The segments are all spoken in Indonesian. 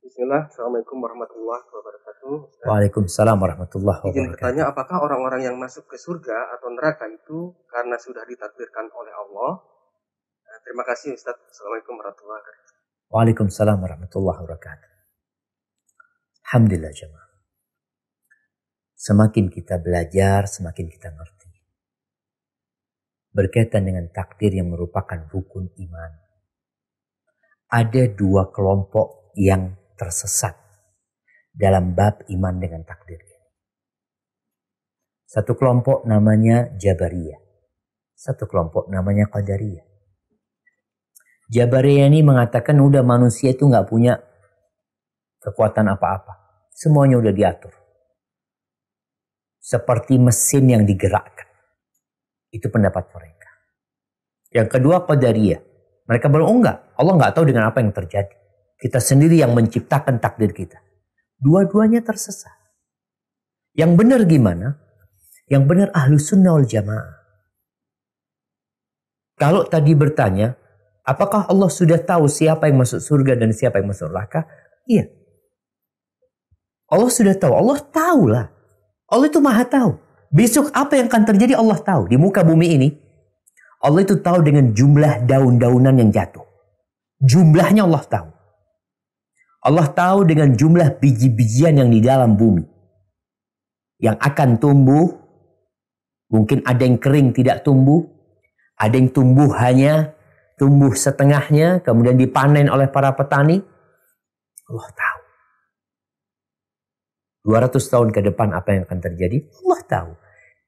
Bismillah, Assalamualaikum warahmatullahi wabarakatuh. Waalaikumsalam warahmatullahi wabarakatuh. Izin bertanya, apakah orang-orang yang masuk ke surga atau neraka itu karena sudah ditakdirkan oleh Allah? Nah, terima kasih Ustaz. Assalamualaikum warahmatullahi wabarakatuh. Waalaikumsalam warahmatullahi wabarakatuh. Alhamdulillah jemaah. Semakin kita belajar, semakin kita ngerti. Berkaitan dengan takdir yang merupakan rukun iman. Ada dua kelompok yang tersesat dalam bab iman dengan takdir Satu kelompok namanya Jabariyah. Satu kelompok namanya Qadariyah. Jabariyah ini mengatakan udah manusia itu nggak punya kekuatan apa-apa. Semuanya udah diatur. Seperti mesin yang digerakkan. Itu pendapat mereka. Yang kedua Qadariyah. Mereka bilang, oh enggak, Allah nggak tahu dengan apa yang terjadi. Kita sendiri yang menciptakan takdir kita. Dua-duanya tersesat. Yang benar gimana? Yang benar ahlu sunnah wal jamaah. Kalau tadi bertanya, apakah Allah sudah tahu siapa yang masuk surga dan siapa yang masuk neraka? Iya. Allah sudah tahu. Allah tahu lah. Allah itu maha tahu. Besok apa yang akan terjadi Allah tahu. Di muka bumi ini, Allah itu tahu dengan jumlah daun-daunan yang jatuh. Jumlahnya Allah tahu. Allah tahu dengan jumlah biji-bijian yang di dalam bumi. Yang akan tumbuh, mungkin ada yang kering tidak tumbuh, ada yang tumbuh hanya tumbuh setengahnya, kemudian dipanen oleh para petani. Allah tahu. 200 tahun ke depan apa yang akan terjadi? Allah tahu.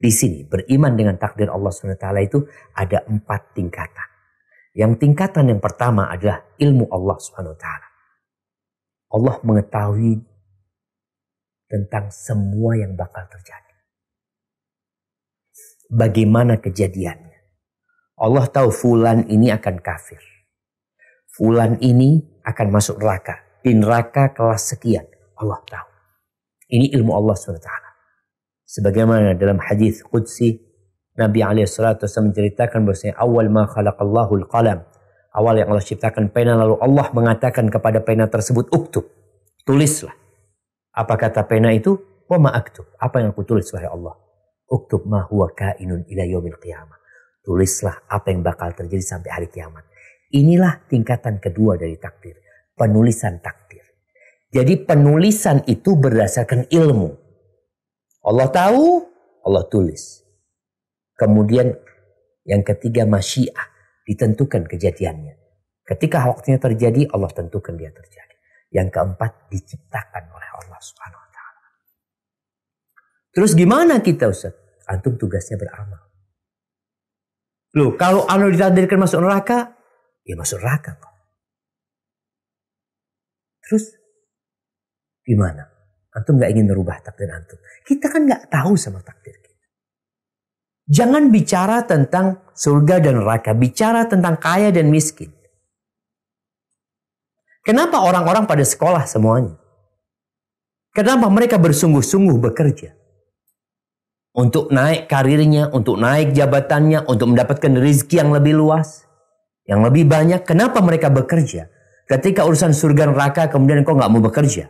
Di sini beriman dengan takdir Allah SWT itu ada empat tingkatan. Yang tingkatan yang pertama adalah ilmu Allah SWT. Allah mengetahui tentang semua yang bakal terjadi. Bagaimana kejadiannya? Allah tahu fulan ini akan kafir. Fulan ini akan masuk neraka. Di neraka kelas sekian. Allah tahu. Ini ilmu Allah SWT. Sebagaimana dalam hadis Qudsi, Nabi SAW menceritakan bahwasanya awal ma khalaqallahu al-qalam awal yang Allah ciptakan pena lalu Allah mengatakan kepada pena tersebut uktub tulislah apa kata pena itu wa ma aktub apa yang aku tulis wahai Allah uktub ma huwa kainun ila yaumil qiyamah tulislah apa yang bakal terjadi sampai hari kiamat inilah tingkatan kedua dari takdir penulisan takdir jadi penulisan itu berdasarkan ilmu Allah tahu Allah tulis kemudian yang ketiga masyiah ditentukan kejadiannya. Ketika waktunya terjadi, Allah tentukan dia terjadi. Yang keempat, diciptakan oleh Allah Subhanahu wa taala. Terus gimana kita Ustaz? Antum tugasnya beramal. Loh, kalau anu ditakdirkan masuk neraka, ya masuk neraka kok. Terus gimana? Antum gak ingin merubah takdir antum. Kita kan gak tahu sama takdir Jangan bicara tentang surga dan neraka, bicara tentang kaya dan miskin. Kenapa orang-orang pada sekolah semuanya? Kenapa mereka bersungguh-sungguh bekerja? Untuk naik karirnya, untuk naik jabatannya, untuk mendapatkan rezeki yang lebih luas, yang lebih banyak. Kenapa mereka bekerja? Ketika urusan surga neraka kemudian kau nggak mau bekerja.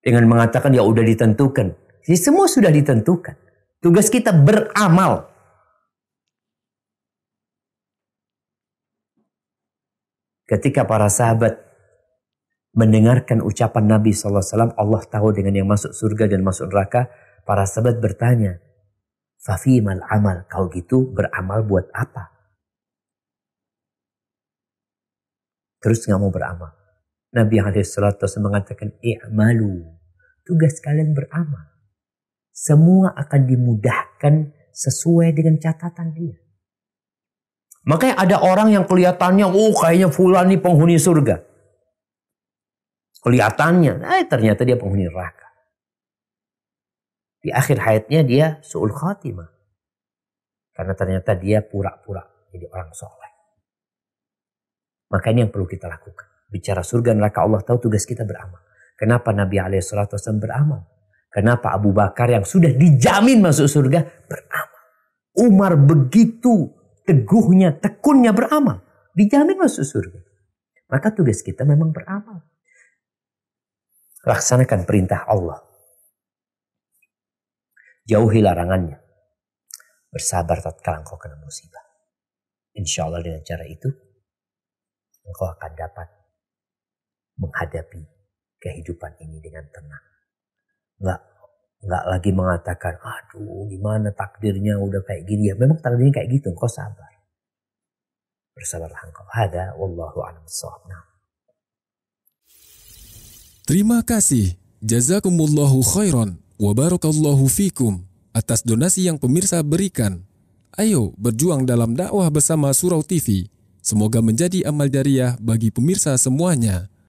Dengan mengatakan ya udah ditentukan. Jadi ya, semua sudah ditentukan. Tugas kita beramal. Ketika para sahabat mendengarkan ucapan Nabi SAW, Allah tahu dengan yang masuk surga dan masuk neraka, para sahabat bertanya, Fafimal amal, kalau gitu beramal buat apa? Terus nggak mau beramal. Nabi SAW mengatakan, I'malu, tugas kalian beramal. Semua akan dimudahkan sesuai dengan catatan dia. Makanya ada orang yang kelihatannya, oh kayaknya Fulan nih penghuni surga. Kelihatannya, eh ternyata dia penghuni neraka. Di akhir hayatnya dia su'ul khatimah. Karena ternyata dia pura-pura jadi orang soleh. Maka ini yang perlu kita lakukan. Bicara surga neraka Allah tahu tugas kita beramal. Kenapa Nabi alaihi beramal? Kenapa Abu Bakar yang sudah dijamin masuk surga beramal. Umar begitu teguhnya, tekunnya beramal. Dijamin masuk surga. Maka tugas kita memang beramal. Laksanakan perintah Allah. Jauhi larangannya. Bersabar tatkala engkau kena musibah. Insya Allah dengan cara itu engkau akan dapat menghadapi kehidupan ini dengan tenang nggak nggak lagi mengatakan aduh gimana takdirnya udah kayak gini ya memang takdirnya kayak gitu engkau sabar bersabarlah engkau ada wallahu a'lam nah. terima kasih jazakumullahu khairan wa barakallahu fikum atas donasi yang pemirsa berikan ayo berjuang dalam dakwah bersama surau TV semoga menjadi amal jariah bagi pemirsa semuanya